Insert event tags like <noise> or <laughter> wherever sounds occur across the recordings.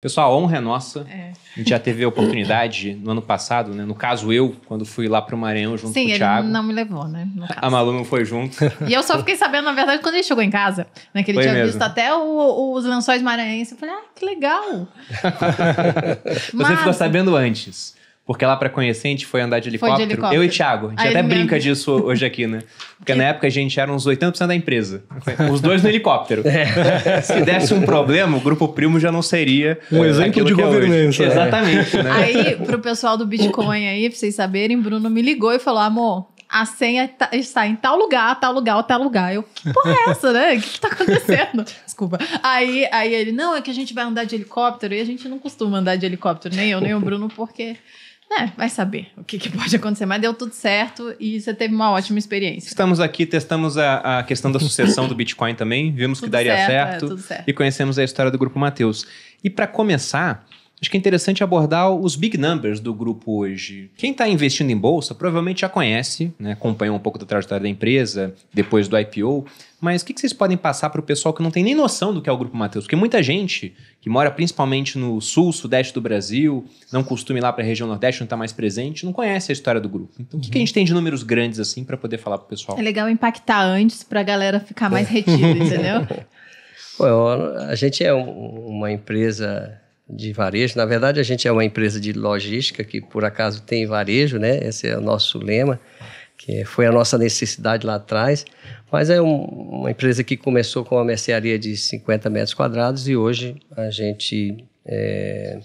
Pessoal, a honra é nossa. É. A gente já teve a oportunidade no ano passado, né? No caso, eu, quando fui lá para o Maranhão junto Sim, com o Thiago. Sim, não me levou, né? A Malu não foi junto. E eu só fiquei sabendo, na verdade, quando ele chegou em casa, né? Que ele tinha visto até o, o, os lençóis maranhenses. Eu falei, ah, que legal. Mas... <laughs> Você ficou sabendo antes. Porque lá para conhecer a gente foi andar de helicóptero. De helicóptero. Eu e Thiago. A gente Aí até brinca disso hoje aqui, né? Porque na época a gente era uns 80% da empresa. Os dois no helicóptero. É. Se desse um problema, o grupo primo já não seria. Um é, exemplo de é governança. É Exatamente. Né? Aí, pro pessoal do Bitcoin aí, pra vocês saberem, Bruno me ligou e falou: amor, a senha tá, está em tal lugar, tal lugar, tal lugar. Eu, que porra é essa, né? O que, que tá acontecendo? <laughs> Desculpa. Aí, aí ele, não, é que a gente vai andar de helicóptero e a gente não costuma andar de helicóptero, nem eu, nem o Bruno, porque é, vai saber o que, que, pode acontecer, mas deu tudo certo e você teve uma ótima experiência. Estamos aqui, testamos a, a questão da sucessão do Bitcoin também, vimos tudo que daria certo, certo, é, certo, e conhecemos a história do Grupo Mateus. E para começar, Acho que é interessante abordar os big numbers do grupo hoje. Quem está investindo em bolsa provavelmente já conhece, né, acompanhou um pouco da trajetória da empresa, depois do IPO, mas o que, que vocês podem passar para o pessoal que não tem nem noção do que é o Grupo Matheus? Porque muita gente que mora principalmente no sul, sudeste do Brasil, não costuma ir lá para a região nordeste, não está mais presente, não conhece a história do grupo. Então, o uhum. que, a uhum. gente tem de números grandes assim para poder falar para o pessoal? É legal impactar antes para a galera ficar mais retida, <laughs> entendeu? Pô, a gente é uma empresa de varejo. Na verdade, a gente é uma empresa de logística que, por acaso, tem varejo, né? Esse é o nosso lema, que foi a nossa necessidade lá atrás. Mas é um, uma empresa que começou com uma mercearia de 50 metros quadrados e hoje a gente é,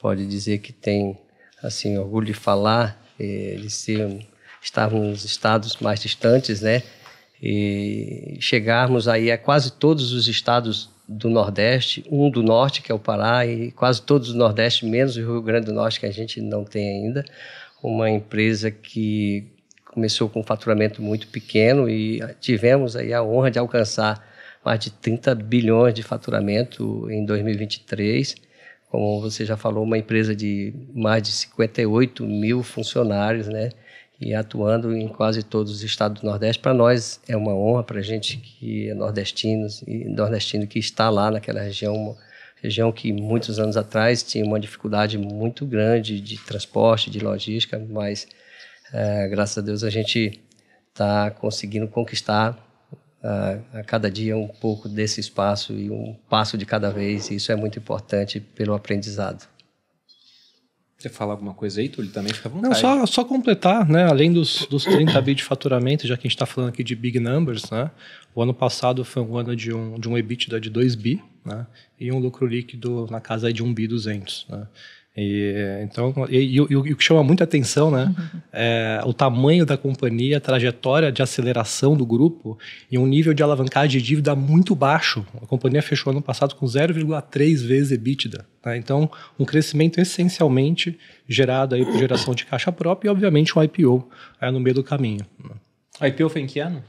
pode dizer que tem, assim, orgulho de falar, é, de ser, estar nos estados mais distantes, né? E chegarmos aí a quase todos os estados do Nordeste, um do Norte, que é o Pará, e quase todos do Nordeste, menos o Rio Grande do Norte, que a gente não tem ainda. Uma empresa que começou com um faturamento muito pequeno e tivemos aí a honra de alcançar mais de 30 bilhões de faturamento em 2023. Como você já falou, uma empresa de mais de 58 mil funcionários, né? e atuando em quase todos os estados do Nordeste. Para nós é uma honra, para a gente que é nordestino e nordestino que está lá naquela região, região que muitos anos atrás tinha uma dificuldade muito grande de transporte, de logística, mas é, graças a Deus a gente está conseguindo conquistar a, a cada dia um pouco desse espaço e um passo de cada vez, e isso é muito importante pelo aprendizado. Você falar alguma coisa aí, Túlio? Também fica à vontade. Não, só, só completar, né? Além dos, dos 30 bi de faturamento, já que a gente está falando aqui de big numbers, né? O ano passado foi um ano de um, de um EBITDA de 2 bi, né? E um lucro líquido na casa de 1 bi 200, né? E, então, e, e, e, o que chama muita atenção, né? Uhum. É o tamanho da companhia, a trajetória de aceleração do grupo e um nível de alavancagem de dívida muito baixo. A companhia fechou ano passado com 0,3 vezes EBITDA. Né? Então, um crescimento essencialmente gerado aí por geração de caixa própria e, obviamente, um IPO aí é, no meio do caminho. O IPO foi em que ano?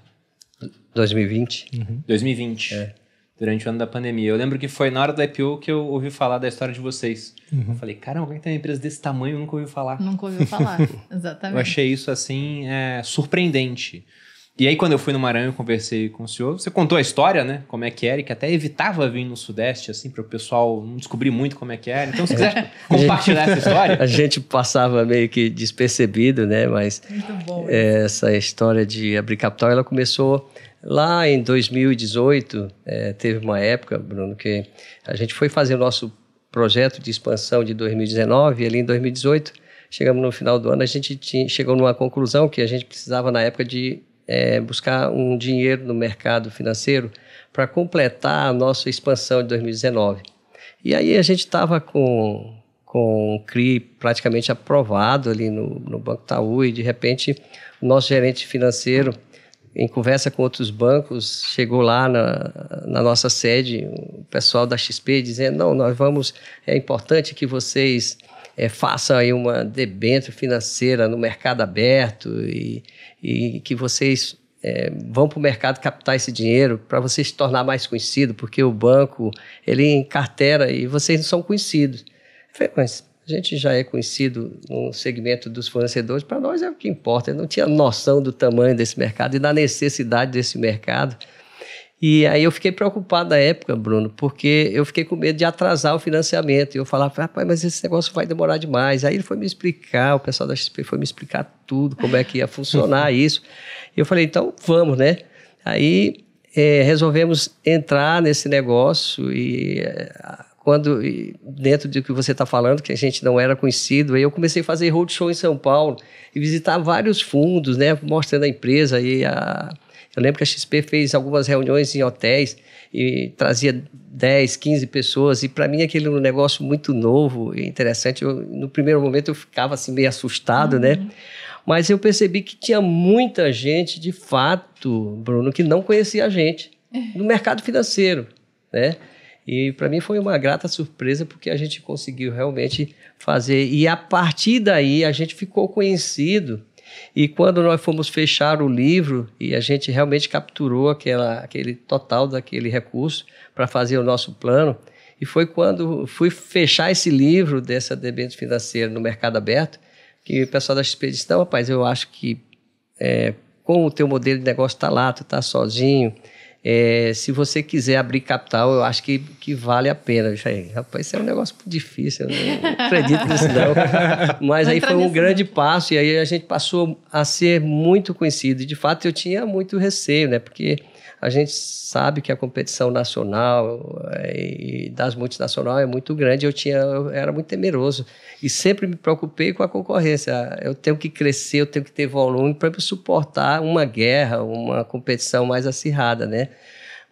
2020. Uhum. 2020. É durante o ano da pandemia. Eu lembro que foi na hora da IPO que eu ouvi falar da história de vocês. Uhum. Eu falei, caramba, alguém é tem uma empresa desse tamanho nunca ouviu falar. Nunca ouviu falar, <laughs> exatamente. Eu achei isso, assim, é, surpreendente. E aí, quando eu fui no Maranhão e conversei com o senhor, você contou a história, né? Como é que era, e que até evitava vir no Sudeste, assim, para o pessoal não descobrir muito como é que era. Então, se quiser <laughs> compartilhar essa história. <laughs> A gente passava meio que despercebido, né? Mas bom, é, essa história de abrir capital, ela começou Lá em 2018, é, teve uma época, Bruno, que a gente foi fazer o nosso projeto de expansão de 2019 e ali em 2018, chegamos no final do ano, a gente tinha, chegou numa conclusão que a gente precisava na época de é, buscar um dinheiro no mercado financeiro para completar a nossa expansão de 2019. E aí a gente estava com, com o CRI praticamente aprovado ali no, no Banco Itaú e de repente o nosso gerente financeiro em conversa com outros bancos, chegou lá na, na, nossa sede o pessoal da XP dizendo: não, nós vamos, é importante que vocês é, façam aí uma debênture financeira no mercado aberto e, e que vocês é, vão para o mercado captar esse dinheiro para vocês se tornar mais conhecido, porque o banco ele encartera e vocês não são conhecidos. Eu falei, mas a gente já é conhecido no segmento dos fornecedores, para nós é o que importa. Eu não tinha noção do tamanho desse mercado e da necessidade desse mercado. E aí eu fiquei preocupado na época, Bruno, porque eu fiquei com medo de atrasar o financiamento. E eu falava, rapaz, mas esse negócio vai demorar demais. Aí ele foi me explicar, o pessoal da XP foi me explicar tudo, como é que ia funcionar <laughs> isso. E eu falei, então vamos, né? Aí é, resolvemos entrar nesse negócio e eh, quando dentro do que você está falando, que a gente não era conhecido, aí eu comecei a fazer roadshow em São Paulo e visitar vários fundos, né, mostrando a empresa e a eu lembro que a XP fez algumas reuniões em hotéis e trazia 10, 15 pessoas e para mim aquele um negócio muito novo e interessante. Eu, no primeiro momento eu ficava assim meio assustado, né? uhum. né? Mas eu percebi que tinha muita gente de fato, Bruno, que não conhecia a gente é. no mercado financeiro, né? E para mim foi uma grata surpresa porque a gente conseguiu realmente fazer. E a partir daí a gente ficou conhecido. E quando nós fomos fechar o livro e a gente realmente capturou aquela, aquele total daquele recurso para fazer o nosso plano, e foi quando fui fechar esse livro dessa debênture financeira no mercado aberto, que o pessoal da XP disse, não, rapaz, eu acho que é, com o teu modelo de negócio está lá, tu está sozinho, é, se você quiser abrir capital, eu acho que, que vale a pena. rapaz, isso é um negócio difícil, eu não acredito nisso não. <laughs> Mas não aí foi um grande não. passo e aí a gente passou a ser muito conhecido. E de fato eu tinha muito receio, né? Porque a gente sabe que a competição nacional é, e das multinacionais é muito grande. Eu tinha, eu era muito temeroso e sempre me preocupei com a concorrência. Eu tenho que crescer, eu tenho que ter volume para suportar uma guerra, uma competição mais acirrada, né?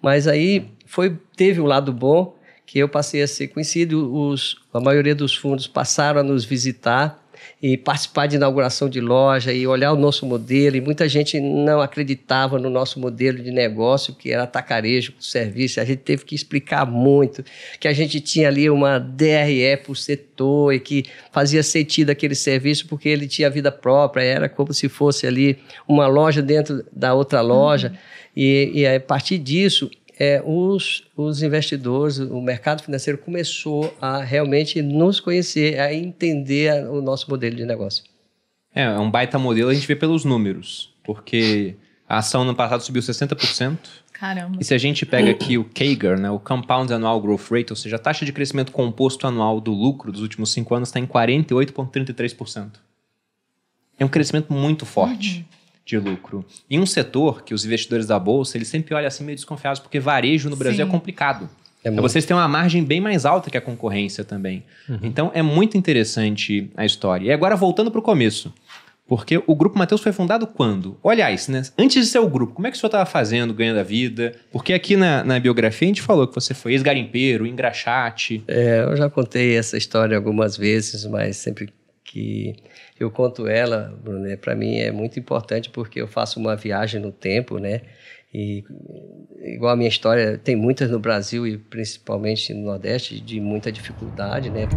Mas aí foi teve um lado bom que eu passei a ser conhecido. Os, a maioria dos fundos passaram a nos visitar e participar de inauguração de loja e olhar o nosso modelo. E muita gente não acreditava no nosso modelo de negócio, que era atacarejo com serviço. A gente teve que explicar muito que a gente tinha ali uma DRE por setor e que fazia sentido aquele serviço porque ele tinha vida própria, era como se fosse ali uma loja dentro da outra loja. Uhum. E, e a partir disso, é, os, os investidores, o mercado financeiro começou a realmente nos conhecer, a entender o nosso modelo de negócio. É, é um baita modelo, a gente vê pelos números, porque a ação no passado subiu 60%. Caramba. E se a gente pega aqui o CAGR, né, o Compound Annual Growth Rate, ou seja, a taxa de crescimento composto anual do lucro dos últimos cinco anos está em 48,33%. É um crescimento muito forte. Uhum de lucro. Em um setor que os investidores da bolsa, eles sempre olham assim meio desconfiados, porque varejo no Brasil é Sim. é complicado. É então vocês têm uma margem bem mais alta que a concorrência também. Uhum. Então é muito interessante a história. E agora voltando para o começo. Porque o Grupo Matheus foi fundado quando? Olha isso, né? Antes de ser o grupo, como é que o senhor estava fazendo, ganhando a vida? Porque aqui na, na biografia a gente falou que você foi ex-garimpeiro, engraxate. É, eu já contei essa história algumas vezes, mas sempre que eu conto ela, Bruno, é, para mim é muito importante porque eu faço uma viagem no tempo, né? E igual a minha história, tem muitas no Brasil e principalmente no Nordeste de muita dificuldade, né?